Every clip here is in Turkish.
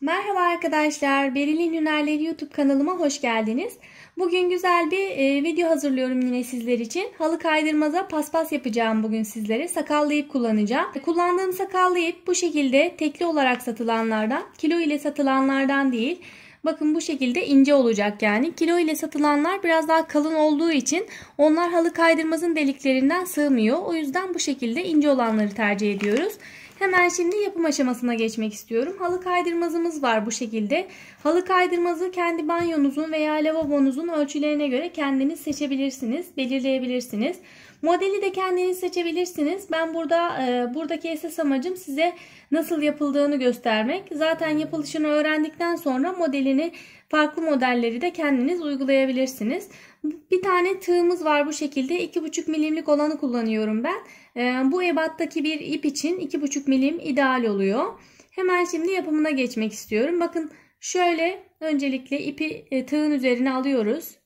Merhaba arkadaşlar, Beril'in Hünerleri YouTube kanalıma hoş geldiniz. Bugün güzel bir e, video hazırlıyorum yine sizler için. Halı kaydırmaza paspas yapacağım bugün sizlere. Sakallı ip kullanacağım. Kullandığım sakallı ip bu şekilde tekli olarak satılanlardan, kilo ile satılanlardan değil. Bakın bu şekilde ince olacak yani. Kilo ile satılanlar biraz daha kalın olduğu için onlar halı kaydırmazın deliklerinden sığmıyor. O yüzden bu şekilde ince olanları tercih ediyoruz. Hemen şimdi yapım aşamasına geçmek istiyorum. Halı kaydırmazımız var bu şekilde. Halı kaydırmazı kendi banyonuzun veya lavabonuzun ölçülerine göre kendiniz seçebilirsiniz, belirleyebilirsiniz. Modeli de kendiniz seçebilirsiniz. Ben burada e, buradaki esas amacım size nasıl yapıldığını göstermek. Zaten yapılışını öğrendikten sonra modelini Farklı modelleri de kendiniz uygulayabilirsiniz. Bir tane tığımız var bu şekilde 2,5 milimlik olanı kullanıyorum ben. Ee, bu ebattaki bir ip için 2,5 milim ideal oluyor. Hemen şimdi yapımına geçmek istiyorum. Bakın şöyle öncelikle ipi e, tığın üzerine alıyoruz.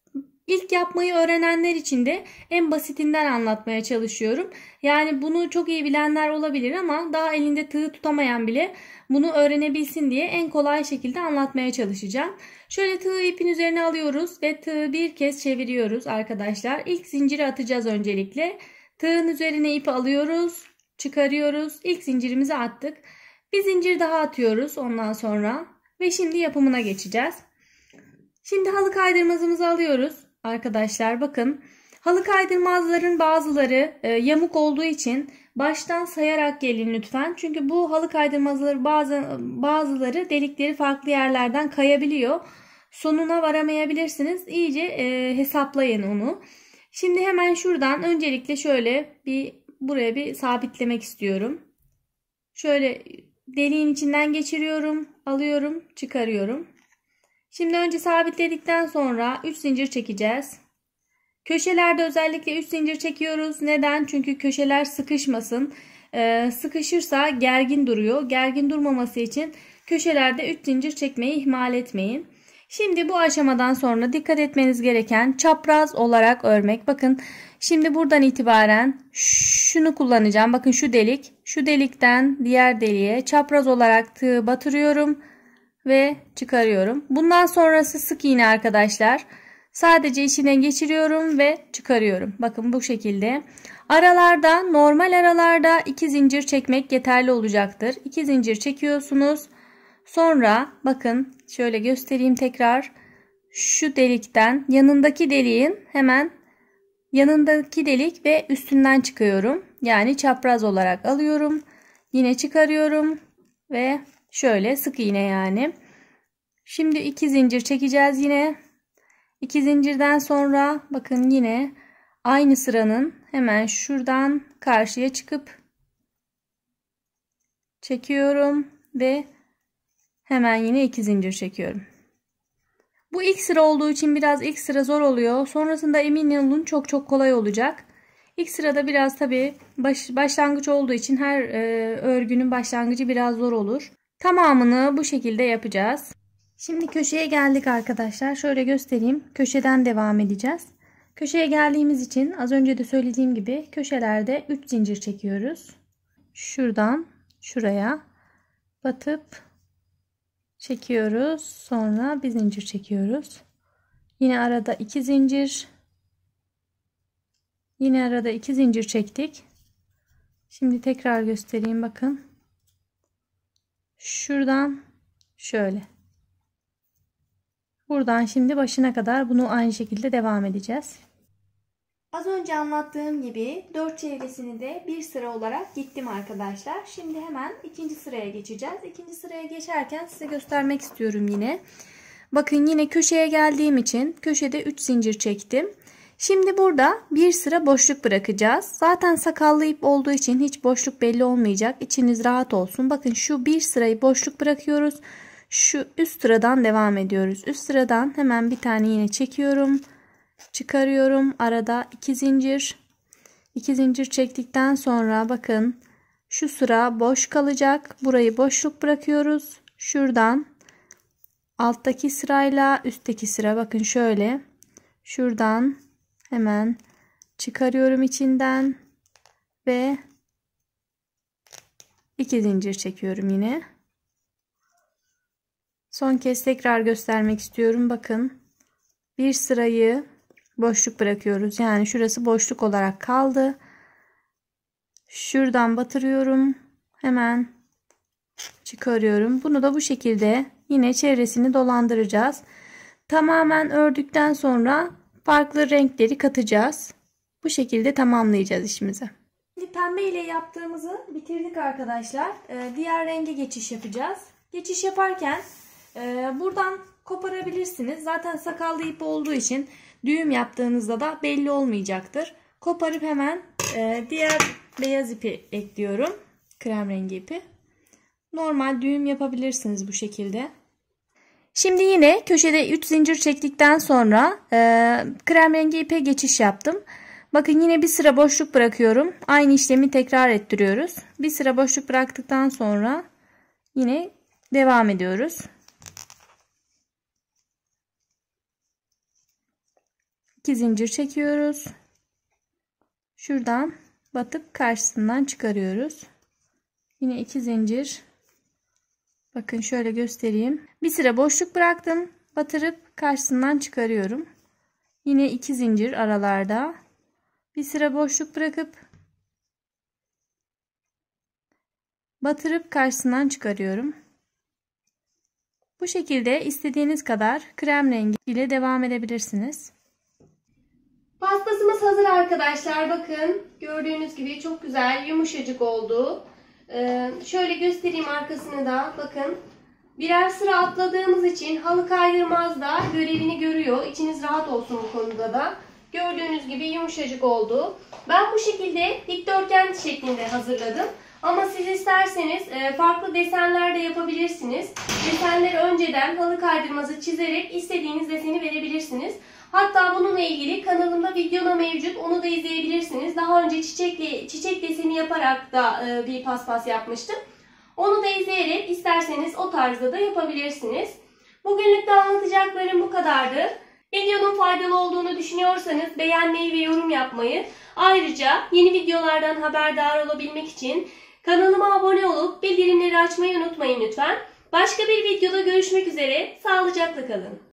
İlk yapmayı öğrenenler için de en basitinden anlatmaya çalışıyorum. Yani bunu çok iyi bilenler olabilir ama daha elinde tığı tutamayan bile bunu öğrenebilsin diye en kolay şekilde anlatmaya çalışacağım. Şöyle tığı ipin üzerine alıyoruz ve tığı bir kez çeviriyoruz arkadaşlar. İlk zinciri atacağız öncelikle. Tığın üzerine ipi alıyoruz, çıkarıyoruz. İlk zincirimizi attık. Bir zincir daha atıyoruz ondan sonra ve şimdi yapımına geçeceğiz. Şimdi halı kaydırmazımızı alıyoruz. Arkadaşlar bakın halı kaydırmazların bazıları e, yamuk olduğu için baştan sayarak gelin lütfen. Çünkü bu halı kaydırmazları bazı bazıları delikleri farklı yerlerden kayabiliyor. Sonuna varamayabilirsiniz. iyice e, hesaplayın onu. Şimdi hemen şuradan öncelikle şöyle bir buraya bir sabitlemek istiyorum. Şöyle deliğin içinden geçiriyorum, alıyorum, çıkarıyorum. Şimdi önce sabitledikten sonra 3 zincir çekeceğiz. Köşelerde özellikle 3 zincir çekiyoruz. Neden? Çünkü köşeler sıkışmasın. Ee, sıkışırsa gergin duruyor. Gergin durmaması için köşelerde 3 zincir çekmeyi ihmal etmeyin. Şimdi bu aşamadan sonra dikkat etmeniz gereken çapraz olarak örmek. Bakın şimdi buradan itibaren şunu kullanacağım. Bakın şu delik. Şu delikten diğer deliğe çapraz olarak tığı batırıyorum ve çıkarıyorum. Bundan sonrası sık iğne arkadaşlar. Sadece içine geçiriyorum ve çıkarıyorum. Bakın bu şekilde. Aralarda normal aralarda 2 zincir çekmek yeterli olacaktır. 2 zincir çekiyorsunuz. Sonra bakın şöyle göstereyim tekrar. Şu delikten yanındaki deliğin hemen yanındaki delik ve üstünden çıkıyorum. Yani çapraz olarak alıyorum. Yine çıkarıyorum ve Şöyle sık iğne yani. Şimdi iki zincir çekeceğiz yine. İki zincirden sonra bakın yine aynı sıranın hemen şuradan karşıya çıkıp çekiyorum ve hemen yine iki zincir çekiyorum. Bu ilk sıra olduğu için biraz ilk sıra zor oluyor. Sonrasında emin olun çok çok kolay olacak. İlk sırada biraz tabi baş, başlangıç olduğu için her e, örgünün başlangıcı biraz zor olur. Tamamını bu şekilde yapacağız. Şimdi köşeye geldik arkadaşlar. Şöyle göstereyim. Köşeden devam edeceğiz. Köşeye geldiğimiz için az önce de söylediğim gibi köşelerde 3 zincir çekiyoruz. Şuradan şuraya batıp çekiyoruz. Sonra bir zincir çekiyoruz. Yine arada 2 zincir. Yine arada 2 zincir çektik. Şimdi tekrar göstereyim bakın. Şuradan şöyle. Buradan şimdi başına kadar bunu aynı şekilde devam edeceğiz. Az önce anlattığım gibi dört çevresini de bir sıra olarak gittim arkadaşlar. Şimdi hemen ikinci sıraya geçeceğiz. İkinci sıraya geçerken size göstermek istiyorum yine. Bakın yine köşeye geldiğim için köşede 3 zincir çektim. Şimdi burada bir sıra boşluk bırakacağız. Zaten sakallı ip olduğu için hiç boşluk belli olmayacak. İçiniz rahat olsun. Bakın şu bir sırayı boşluk bırakıyoruz. Şu üst sıradan devam ediyoruz. Üst sıradan hemen bir tane yine çekiyorum. Çıkarıyorum. Arada iki zincir. iki zincir çektikten sonra bakın şu sıra boş kalacak. Burayı boşluk bırakıyoruz. Şuradan alttaki sırayla üstteki sıra bakın şöyle. Şuradan Hemen çıkarıyorum içinden ve iki zincir çekiyorum yine. Son kez tekrar göstermek istiyorum. Bakın bir sırayı boşluk bırakıyoruz. Yani şurası boşluk olarak kaldı. Şuradan batırıyorum. Hemen çıkarıyorum. Bunu da bu şekilde yine çevresini dolandıracağız. Tamamen ördükten sonra farklı renkleri katacağız. Bu şekilde tamamlayacağız işimizi. Şimdi pembe ile yaptığımızı bitirdik arkadaşlar. Ee, diğer renge geçiş yapacağız. Geçiş yaparken e, buradan koparabilirsiniz. Zaten sakallı ip olduğu için düğüm yaptığınızda da belli olmayacaktır. Koparıp hemen e, diğer beyaz ipi ekliyorum. Krem rengi ipi. Normal düğüm yapabilirsiniz bu şekilde. Şimdi yine köşede 3 zincir çektikten sonra e, krem rengi ipe geçiş yaptım. Bakın yine bir sıra boşluk bırakıyorum. Aynı işlemi tekrar ettiriyoruz. Bir sıra boşluk bıraktıktan sonra yine devam ediyoruz. İki zincir çekiyoruz. Şuradan batıp karşısından çıkarıyoruz. Yine iki zincir Bakın şöyle göstereyim. Bir sıra boşluk bıraktım. Batırıp karşısından çıkarıyorum. Yine iki zincir aralarda. Bir sıra boşluk bırakıp batırıp karşısından çıkarıyorum. Bu şekilde istediğiniz kadar krem rengi ile devam edebilirsiniz. Pastasımız hazır arkadaşlar. Bakın gördüğünüz gibi çok güzel yumuşacık oldu. Ee, şöyle göstereyim arkasını da. Bakın. Birer sıra atladığımız için halı kaydırmaz da görevini görüyor. İçiniz rahat olsun bu konuda da. Gördüğünüz gibi yumuşacık oldu. Ben bu şekilde dikdörtgen şeklinde hazırladım. Ama siz isterseniz e, farklı desenler de yapabilirsiniz. Desenleri önceden halı kaydırmazı çizerek istediğiniz deseni verebilirsiniz. Hatta bununla ilgili kanalımda videoda mevcut. Onu da izleyebilirsiniz. Daha önce çiçekli, çiçek deseni yaparak da e, bir paspas yapmıştım. Onu da izleyerek isterseniz o tarzda da yapabilirsiniz. Bugünlük de anlatacaklarım bu kadardı. Videonun faydalı olduğunu düşünüyorsanız beğenmeyi ve yorum yapmayı, ayrıca yeni videolardan haberdar olabilmek için kanalıma abone olup bildirimleri açmayı unutmayın lütfen. Başka bir videoda görüşmek üzere, sağlıcakla kalın.